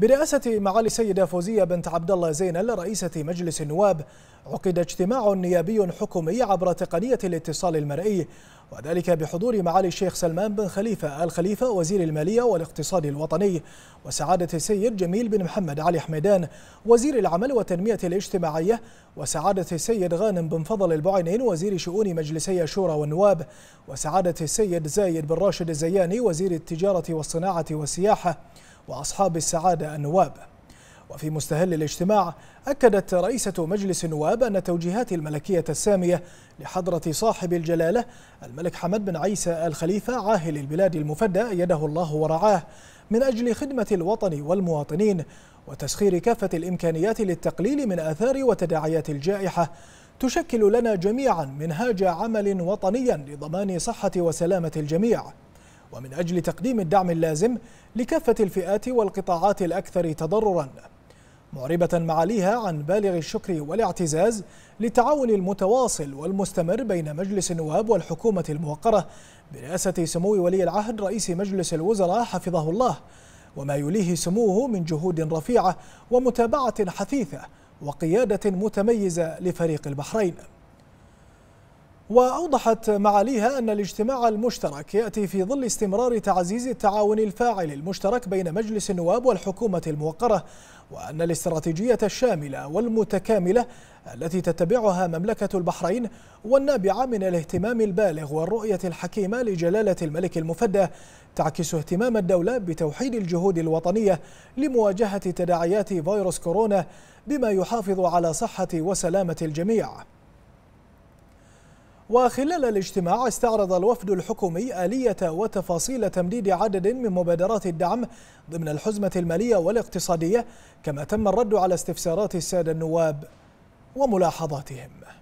برئاسة معالي السيدة فوزية بنت عبد الله زينل رئيسة مجلس النواب عقد اجتماع نيابي حكومي عبر تقنية الاتصال المرئي وذلك بحضور معالي الشيخ سلمان بن خليفة آل خليفة وزير المالية والاقتصاد الوطني وسعادة السيد جميل بن محمد علي حميدان وزير العمل والتنمية الاجتماعية وسعادة السيد غانم بن فضل البعينين وزير شؤون مجلسي الشورى والنواب وسعادة السيد زايد بن راشد الزياني وزير التجارة والصناعة والسياحة وأصحاب السعادة النواب وفي مستهل الاجتماع أكدت رئيسة مجلس النواب أن توجيهات الملكية السامية لحضرة صاحب الجلالة الملك حمد بن عيسى الخليفة عاهل البلاد المفدى يده الله ورعاه من أجل خدمة الوطن والمواطنين وتسخير كافة الإمكانيات للتقليل من آثار وتداعيات الجائحة تشكل لنا جميعا منهاج عمل وطنيا لضمان صحة وسلامة الجميع ومن أجل تقديم الدعم اللازم لكافة الفئات والقطاعات الأكثر تضرراً معربة معاليها عن بالغ الشكر والاعتزاز للتعاون المتواصل والمستمر بين مجلس النواب والحكومة الموقرة برئاسة سمو ولي العهد رئيس مجلس الوزراء حفظه الله وما يليه سموه من جهود رفيعة ومتابعة حثيثة وقيادة متميزة لفريق البحرين وأوضحت معاليها أن الاجتماع المشترك يأتي في ظل استمرار تعزيز التعاون الفاعل المشترك بين مجلس النواب والحكومة الموقرة وأن الاستراتيجية الشاملة والمتكاملة التي تتبعها مملكة البحرين والنابعة من الاهتمام البالغ والرؤية الحكيمة لجلالة الملك المفدى تعكس اهتمام الدولة بتوحيد الجهود الوطنية لمواجهة تداعيات فيروس كورونا بما يحافظ على صحة وسلامة الجميع وخلال الاجتماع استعرض الوفد الحكومي آلية وتفاصيل تمديد عدد من مبادرات الدعم ضمن الحزمة المالية والاقتصادية كما تم الرد على استفسارات السادة النواب وملاحظاتهم